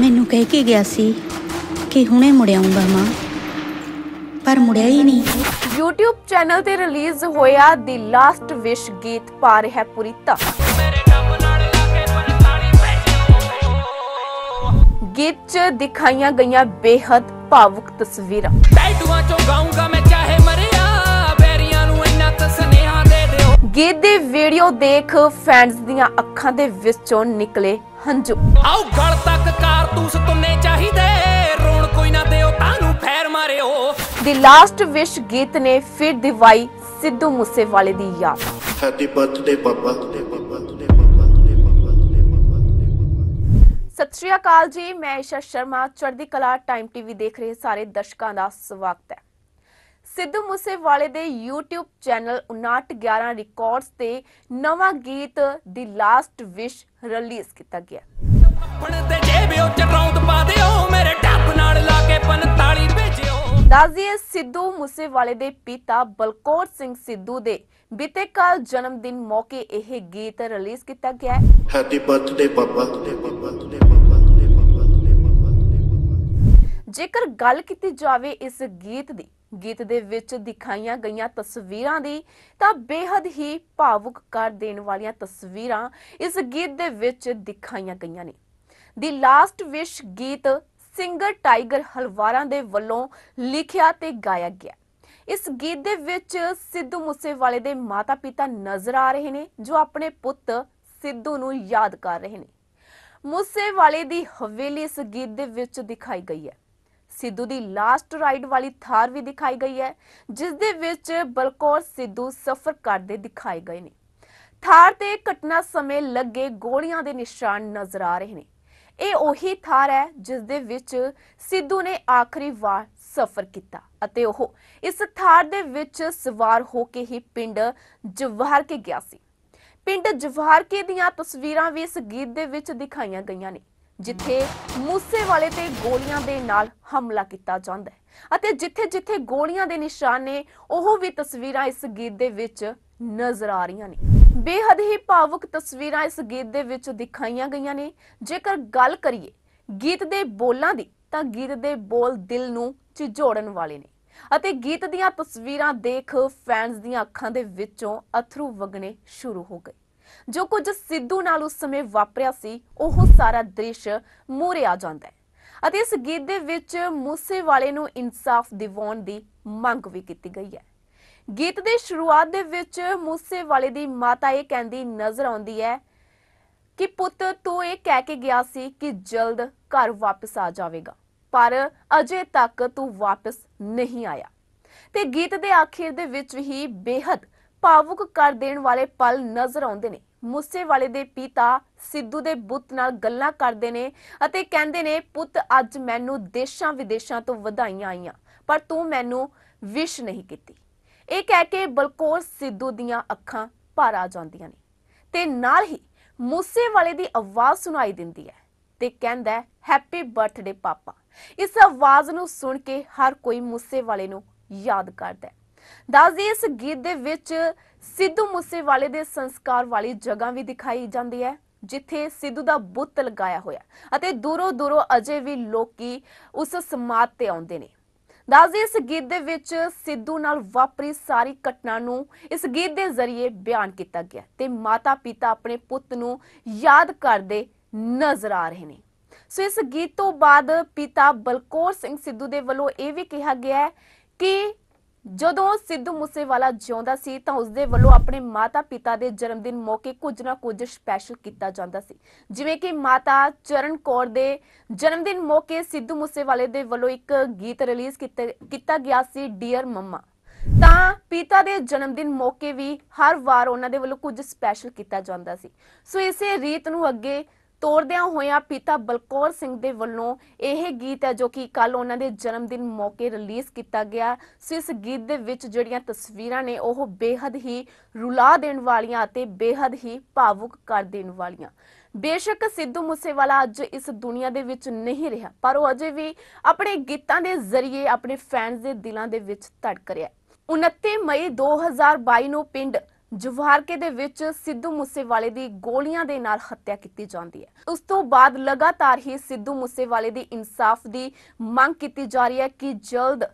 ਮੈਨੂੰ ਕਹਿ ਕੇ ਗਿਆ ਸੀ ਕਿ ਹੁਣੇ ਮੁੜਿਆਉਂਗਾ ਮਾਂ ਪਰ ਮੁੜਿਆ ਹੀ ਨਹੀਂ YouTube ਚੈਨਲ ਤੇ ਰਿਲੀਜ਼ ਹੋਇਆ ਦਿ ਲਾਸਟ ਵਿਸ਼ ਗੀਤ ਪਾ ਰਿਹਾ ਪੂਰੀ ਤੱਕ ਗੀਤ ਚ ਦਿਖਾਈਆਂ ਗਈਆਂ ਬੇਹੱਦ ਭਾਵੁਕ ਤਸਵੀਰਾਂ ਟਾਈਟੂਆਂ ਚੋਂ ਗਾਉਂਗਾ ਗੀਤ ਦੀ ਵੀਡੀਓ ਦੇਖ ਫੈਨਸ ਦੀਆਂ ਅੱਖਾਂ ਦੇ ਵਿੱਚੋਂ ਨਿਕਲੇ ਹੰਝੂ ਆਓ ਗਲ ਤੱਕ ਕਾਰਤੂਸ ਤੁੰਨੇ ਚਾਹੀਦੇ ਰੋਣ ਕੋਈ ਨਾ ਦਿਓ ਤਾਨੂੰ ਫੇਰ ਮਾਰਿਓ ਦੀ ਲਾਸਟ ਵਿਸ਼ ਗੀਤ ਨੇ ਫਿਰ ਦਿਵਾਈ ਸਿੱਧੂ ਮੂਸੇਵਾਲੇ ਦੀ ਯਾਦ ਹੈਪੀ ਬਰਥਡੇ ਪਾਪਾ ਤੇ ਸਤਿ ਸ਼੍ਰੀ ਅਕਾਲ ਜੀ ਮੈਂ ਇਸ਼ਾ ਸ਼ਰਮਾ ਚੜ੍ਹਦੀ ਕਲਾ ਟਾਈਮ ਟੀਵੀ ਦੇਖ ਰਹੇ ਸਾਰੇ ਦਰਸ਼ਕਾਂ ਦਾ ਸਵਾਗਤ ਹੈ ਸਿੱਧੂ ਮੂਸੇਵਾਲੇ ਦੇ YouTube ਚੈਨਲ 5911 ਰਿਕਾਰਡਸ ਤੇ ਨਵਾਂ ਗੀਤ ਦੀ ਲਾਸਟ ਵਿਸ਼ ਰਿਲੀਜ਼ ਕੀਤਾ ਗਿਆ ਦਾਜ਼ੀਏ ਸਿੱਧੂ ਮੂਸੇਵਾਲੇ ਦੇ ਪਿਤਾ ਬਲਕੌਰ ਸਿੰਘ ਸਿੱਧੂ ਦੇ ਬੀਤੇ ਕੱਲ ਜਨਮ ਦਿਨ ਮੌਕੇ ਇਹ ਗੀਤ ਰਿਲੀਜ਼ ਕੀਤਾ ਗਿਆ ਹੈ ਹੈਪੀ ਬਰਥਡੇ ਪਾਪਾ ਤੇ ਪਾਪਾ ਤੇ ਜੇਕਰ ਗੱਲ ਕੀਤੀ ਜਾਵੇ ਇਸ ਗੀਤ ਦੀ ਗੀਤ ਦੇ ਵਿੱਚ ਦਿਖਾਈਆਂ ਗਈਆਂ ਤਸਵੀਰਾਂ ਦੀ ਤਾਂ ਬੇहद ਹੀ ਭਾਵੁਕ ਕਰ ਦੇਣ ਵਾਲੀਆਂ ਤਸਵੀਰਾਂ ਇਸ ਗੀਤ ਦੇ ਵਿੱਚ ਦਿਖਾਈਆਂ ਗਈਆਂ ਨੇ ਦੀ ਲਾਸਟ ਵਿਸ਼ ਗੀਤ ਸਿੰਗਰ ਟਾਈਗਰ ਹਲਵਾਰਾਂ ਦੇ ਵੱਲੋਂ ਲਿਖਿਆ ਤੇ ਗਾਇਆ ਗਿਆ ਇਸ ਗੀਤ ਦੇ ਵਿੱਚ ਸਿੱਧੂ ਮੂਸੇਵਾਲੇ ਦੇ ਮਾਤਾ-ਪਿਤਾ ਨਜ਼ਰ ਆ ਰਹੇ ਨੇ ਜੋ ਆਪਣੇ ਪੁੱਤ ਸਿੱਧੂ ਨੂੰ ਯਾਦ ਕਰ ਰਹੇ ਨੇ ਮੂਸੇਵਾਲੇ ਦੀ ਹਵੇਲੀ ਇਸ ਗੀਤ ਦੇ ਵਿੱਚ ਦਿਖਾਈ ਗਈ ਹੈ ਸਿੱਧੂ ਦੀ ਲਾਸਟ ਰਾਈਡ ਵਾਲੀ ਥਾਰ ਵੀ ਦਿਖਾਈ ਗਈ ਹੈ ਜਿਸ ਦੇ ਵਿੱਚ ਬਲਕੌਰ ਸਿੱਧੂ ਸਫ਼ਰ ਕਰਦੇ ਦਿਖਾਏ ਗਏ ਨੇ ਥਾਰ ਤੇ ਘਟਨਾ ਸਮੇਂ ਲੱਗੇ ਗੋਲੀਆਂ ਦੇ ਨਿਸ਼ਾਨ ਨਜ਼ਰ ਆ ਰਹੇ ਨੇ ਇਹ ਉਹੀ ਥਾਰ ਹੈ ਜਿਸ ਦੇ ਵਿੱਚ ਸਿੱਧੂ ਨੇ ਆਖਰੀ ਵਾਰ ਸਫ਼ਰ ਕੀਤਾ ਅਤੇ ਉਹ ਇਸ ਥਾਰ ਦੇ ਵਿੱਚ ਸਵਾਰ ਹੋ ਕੇ ਹੀ ਪਿੰਡ ਜਵਾਹਰ ਕੇ ਗਿਆ ਸੀ ਪਿੰਡ ਜਵਾਹਰ ਕੇ ਦੀਆਂ ਤਸਵੀਰਾਂ ਵੀ ਇਸ ਗੀਤ ਦੇ ਵਿੱਚ ਦਿਖਾਈਆਂ ਗਈਆਂ ਨੇ ਜਿੱਥੇ ਮੂਸੇ ਵਾਲੇ ਤੇ ਗੋਲੀਆਂ ਦੇ ਨਾਲ ਹਮਲਾ ਕੀਤਾ ਜਾਂਦਾ ਹੈ ਅਤੇ ਜਿੱਥੇ-ਜਿੱਥੇ ਗੋਲੀਆਂ ਦੇ ਨਿਸ਼ਾਨ ਨੇ ਉਹ ਵੀ ਤਸਵੀਰਾਂ ਇਸ ਗੀਤ ਦੇ ਵਿੱਚ ਨਜ਼ਰ ਆ ਰਹੀਆਂ ਨੇ ਬੇਹੱਦ ਹੀ ਭਾਵੁਕ ਤਸਵੀਰਾਂ ਇਸ ਗੀਤ ਦੇ ਵਿੱਚ ਦਿਖਾਈਆਂ ਗਈਆਂ ਨੇ ਜੇਕਰ ਗੱਲ ਕਰੀਏ ਗੀਤ ਦੇ ਬੋਲਾਂ ਦੀ ਤਾਂ ਗੀਤ ਦੇ ਬੋਲ ਦਿਲ ਨੂੰ ਝਿਜੋੜਨ ਵਾਲੇ ਨੇ ਅਤੇ ਗੀਤ ਦੀਆਂ ਤਸਵੀਰਾਂ ਦੇਖ ਫੈਨਸ ਦੀਆਂ ਅੱਖਾਂ ਦੇ ਵਿੱਚੋਂ ਅਥਰੂ ਵਗਣੇ ਸ਼ੁਰੂ ਹੋ ਗਏ ਜੋ ਕੁਝ ਸਿੱਧੂ ਨਾਲ ਉਸ ਸਮੇਂ ਵਾਪਰਿਆ ਸੀ ਉਹ ਸਾਰਾ ਦ੍ਰਿਸ਼ ਮੂਰੇ ਆ ਜਾਂਦਾ ਹੈ ਅਤੇ ਇਸ ਗੀਤ ਦੇ ਵਿੱਚ ਮੂਸੇ ਵਾਲੇ ਨੂੰ ਇਨਸਾਫ ਦਿਵਾਉਣ ਦੀ ਮੰਗ ਵੀ ਕੀਤੀ ਗਈ ਹੈ ਗੀਤ ਦੇ ਸ਼ੁਰੂਆਤ ਦੇ ਵਿੱਚ ਮੂਸੇ ਵਾਲੇ ਦੀ ਮਾਤਾ ਇਹ ਕਹਿੰਦੀ ਨਜ਼ਰ ਆਉਂਦੀ ਹੈ ਕਿ ਪੁੱਤ ਤੂੰ ਇਹ ਕਹਿ ਕੇ ਗਿਆ ਸੀ ਕਿ ਜਲਦ ਘਰ ਵਾਪਸ ਆ ਜਾਵੇਗਾ ਪਰ ਅਜੇ ਤੱਕ ਤੂੰ ਵਾਪਸ ਨਹੀਂ ਆਇਆ ਤੇ ਗੀਤ ਦੇ ਆਖਿਰ ਦੇ ਵਿੱਚ ਹੀ ਬੇहद ਭਾਵੁਕ ਕਰ ਦੇਣ ਵਾਲੇ ਪਲ ਨਜ਼ਰ ਆਉਂਦੇ ਨੇ ਮੁੱਸੇ ਵਾਲੇ ਦੇ ਪਿਤਾ ਸਿੱਧੂ ਦੇ ਬੁੱਤ ਨਾਲ ਗੱਲਾਂ ਕਰਦੇ ਨੇ ਅਤੇ ਕਹਿੰਦੇ ਨੇ ਪੁੱਤ ਅੱਜ ਮੈਨੂੰ ਦੇਸ਼ਾਂ ਵਿਦੇਸ਼ਾਂ ਤੋਂ ਵਧਾਈਆਂ ਆਈਆਂ ਪਰ ਤੂੰ ਮੈਨੂੰ ਵਿਸ਼ ਨਹੀਂ ਕੀਤੀ ਇਹ ਕਹਿ ਕੇ ਬਲਕੌਰ ਸਿੱਧੂ ਦੀਆਂ ਅੱਖਾਂ ਭਰ ਆ ਜਾਂਦੀਆਂ ਨੇ ਤੇ ਨਾਲ ਹੀ ਮੁੱਸੇ ਵਾਲੇ ਦੀ ਆਵਾਜ਼ ਸੁਣਾਈ ਦਿੰਦੀ ਹੈ ਤੇ ਕਹਿੰਦਾ ਹੈਪੀ ਬਰਥਡੇ ਪਾਪਾ ਇਸ ਆਵਾਜ਼ ਨੂੰ ਸੁਣ ਕੇ ਹਰ ਕੋਈ ਮੁੱਸੇ ਵਾਲੇ ਨੂੰ ਯਾਦ ਕਰਦਾ ਹੈ ਦੱਸਦੀ ਇਸ ਗੀਤ ਦੇ ਵਿੱਚ ਸਿੱਧੂ ਮੂਸੇਵਾਲੇ ਦੇ ਸੰਸਕਾਰ ਵਾਲੀ ਜਗ੍ਹਾ ਵੀ ਦਿਖਾਈ ਜਾਂਦੀ ਹੈ ਜਿੱਥੇ ਸਿੱਧੂ ਦਾ ਬੁੱਤ ਲਗਾਇਆ ਹੋਇਆ ਅਤੇ ਦੂਰੋਂ ਦੂਰੋਂ ਅਜੇ ਵੀ ਲੋਕੀ ਉਸ ਸਮਾਦ ਤੇ ਆਉਂਦੇ ਨੇ ਦੱਸਦੀ ਇਸ ਗੀਤ ਦੇ ਵਿੱਚ ਸਿੱਧੂ ਨਾਲ ਵਾਪਰੀ ਸਾਰੀ ਘਟਨਾ ਨੂੰ ਇਸ ਗੀਤ ਦੇ ਜ਼ਰੀਏ ਬਿਆਨ ਕੀਤਾ ਗਿਆ ਤੇ ਮਾਤਾ ਪਿਤਾ ਆਪਣੇ ਪੁੱਤ ਨੂੰ ਯਾਦ ਕਰਦੇ ਨਜ਼ਰ ਆ ਰਹੇ ਨੇ ਸੋ ਇਸ ਗੀਤ ਤੋਂ ਬਾਅਦ ਪਿਤਾ ਬਲਕੌਰ ਸਿੰਘ ਸਿੱਧੂ ਦੇ ਵੱਲੋਂ ਇਹ ਵੀ ਕਿਹਾ ਗਿਆ ਹੈ ਕਿ ਜਦੋਂ ਸਿੱਧੂ ਮੂਸੇਵਾਲਾ ਜਿਉਂਦਾ ਸੀ ਤਾਂ ਉਸਦੇ ਵੱਲੋਂ ਆਪਣੇ ਮਾਤਾ-ਪਿਤਾ ਦੇ ਜਨਮ ਦਿਨ ਮੌਕੇ ਕੁਝ ਨਾ ਕੁਝ ਸਪੈਸ਼ਲ ਕੀਤਾ ਜਾਂਦਾ ਸੀ ਜਿਵੇਂ ਕਿ ਮਾਤਾ ਚਰਨ ਕੌਰ ਦੇ ਜਨਮ ਦਿਨ ਮੌਕੇ ਸਿੱਧੂ ਮੂਸੇਵਾਲੇ ਦੇ ਵੱਲੋਂ ਇੱਕ ਗੀਤ ਰਿਲੀਜ਼ ਕੀਤਾ ਗਿਆ ਸੀ ਡੀਅਰ ਮੰਮਾ ਤਾਂ ਪਿਤਾ ਦੇ ਜਨਮ ਦਿਨ ਮੌਕੇ ਵੀ ਹਰ ਵਾਰ ਉਹਨਾਂ ਦੇ ਵੱਲੋਂ ਕੁਝ ਸਪੈਸ਼ਲ ਕੀਤਾ ਜਾਂਦਾ ਸੀ ਸੋ ਇਸੇ ਰੀਤ ਨੂੰ ਅੱਗੇ ਤੋਰਦਿਆਂ ਹੋਇਆਂ ਪਿਤਾ ਬਲਕੌਰ ਸਿੰਘ ਦੇ ਵੱਲੋਂ ਇਹ ਗੀਤ ਹੈ ਜੋ ਕਿ ਕੱਲ ਉਹਨਾਂ ਦੇ ਜਨਮ ਦਿਨ ਮੌਕੇ ਰਿਲੀਜ਼ ਕੀਤਾ ਗਿਆ ਇਸ ਗੀਤ ਦੇ ਵਿੱਚ ਜਿਹੜੀਆਂ ਤਸਵੀਰਾਂ ਨੇ ਉਹ ਬੇहद ਹੀ ਰੁਲਾ ਦੇਣ ਵਾਲੀਆਂ ਅਤੇ ਬੇहद ਹੀ ਭਾਵੁਕ ਕਰ ਦੇਣ ਵਾਲੀਆਂ ਬੇਸ਼ੱਕ ਸਿੱਧੂ ਮੂਸੇਵਾਲਾ ਅੱਜ ਇਸ ਦੁਨੀਆ ਦੇ ਵਿੱਚ ਨਹੀਂ ਰਿਹਾ ਪਰ ਉਹ ਅਜੇ ਵੀ ਆਪਣੇ ਗੀਤਾਂ ਦੇ ਜ਼ਰੀਏ ਆਪਣੇ ਫੈਨਸ ਦੇ ਦਿਲਾਂ ਦੇ ਵਿੱਚ ਧੜਕ ਰਿਹਾ 29 ਮਈ 2022 ਨੂੰ ਪਿੰਡ ਜਵਾਰਕੇ ਦੇ ਵਿੱਚ ਸਿੱਧੂ ਮੂਸੇਵਾਲੇ ਦੀ ਗੋਲੀਆਂ ਦੇ ਨਾਲ ਹੱਤਿਆ ਕੀਤੀ ਜਾਂਦੀ ਹੈ ਉਸ ਤੋਂ ਬਾਅਦ ਲਗਾਤਾਰ ਹੀ ਸਿੱਧੂ ਮੂਸੇਵਾਲੇ ਦੀ ਇਨਸਾਫ ਦੀ ਮੰਗ ਕੀਤੀ ਜਾ ਰਹੀ ਹੈ ਕਿ ਜਲਦ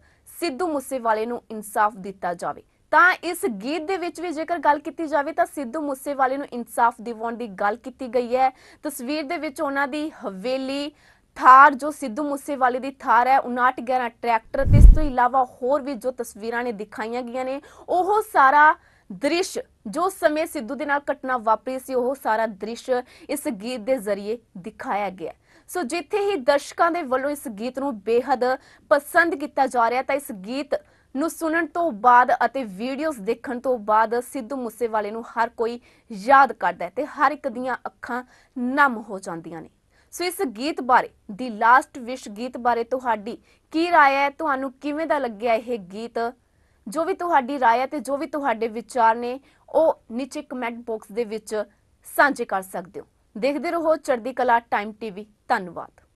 ਸਿੱਧੂ ਮੂਸੇਵਾਲੇ ਨੂੰ ਇਨਸਾਫ ਦਿੱਤਾ ਜਾਵੇ ਤਾਂ ਇਸ ਗੀਤ ਦੇ ਵਿੱਚ ਵੀ ਜੇਕਰ ਗੱਲ ਕੀਤੀ ਜਾਵੇ ਤਾਂ ਸਿੱਧੂ ਮੂਸੇਵਾਲੇ ਨੂੰ ਇਨਸਾਫ ਦਿਵਾਉਣ ਦੀ ਗੱਲ ਕੀਤੀ ਗਈ ਹੈ ਤਸਵੀਰ ਦੇ ਵਿੱਚ ਉਹਨਾਂ ਦੀ ਹਵੇਲੀ ਥਾਰ ਜੋ ਸਿੱਧੂ ਮੂਸੇਵਾਲੇ ਦੀ ਥਾਰ ਹੈ 5911 ਟਰੈਕਟਰ ਤੇ ਇਸ ਤੋਂ ਇਲਾਵਾ ਹੋਰ ਵੀ ਜੋ ਤਸਵੀਰਾਂ ਨੇ ਦਿਖਾਈਆਂ ਗਈਆਂ ਨੇ ਉਹ ਸਾਰਾ ਦ੍ਰਿਸ਼ ਜੋ ਸਮੇਂ ਸਿੱਧੂ ਦੇ ਨਾਲ ਘਟਨਾ ਵਾਪਰੀ ਸੀ ਉਹ ਸਾਰਾ ਦ੍ਰਿਸ਼ ਇਸ ਗੀਤ ਦੇ ਜ਼ਰੀਏ ਦਿਖਾਇਆ ਗਿਆ ਸੋ ਜਿੱਥੇ ਹੀ ਦਰਸ਼ਕਾਂ ਦੇ ਵੱਲੋਂ ਇਸ ਗੀਤ ਨੂੰ ਬੇਹੱਦ ਪਸੰਦ ਕੀਤਾ ਜਾ ਰਿਹਾ ਤਾਂ ਇਸ ਗੀਤ ਨੂੰ ਸੁਣਨ ਤੋਂ ਬਾਅਦ ਅਤੇ ਵੀਡੀਓਜ਼ ਦੇਖਣ ਤੋਂ ਬਾਅਦ ਸਿੱਧੂ ਮੂਸੇਵਾਲੇ ਨੂੰ ਹਰ ਕੋਈ ਯਾਦ ਕਰਦਾ ਹੈ ਤੇ ਹਰ ਇੱਕ ਦੀਆਂ ਅੱਖਾਂ ਨਮ ਹੋ ਜਾਂਦੀਆਂ ਨੇ ਸੋ ਇਸ ਗੀਤ ਬਾਰੇ ਦੀ ਲਾਸਟ ਵਿਸ਼ ਗੀਤ ਬਾਰੇ ਤੁਹਾਡੀ ਕੀ رائے ਹੈ ਤੁਹਾਨੂੰ ਕਿਵੇਂ ਦਾ ਲੱਗਿਆ ਇਹ ਗੀਤ ਜੋ ਵੀ ਤੁਹਾਡੀ رائے ਹੈ ਤੇ ਜੋ ਵੀ ਤੁਹਾਡੇ ਵਿਚਾਰ ਨੇ ਉਹ ਨੀਚੇ ਕਮੈਂਟ ਬਾਕਸ ਦੇ ਵਿੱਚ ਸਾਂਝੇ ਕਰ ਸਕਦੇ ਹੋ ਦੇਖਦੇ ਰਹੋ ਚੜ੍ਹਦੀ ਕਲਾ ਟਾਈਮ ਟੀਵੀ ਧੰਨਵਾਦ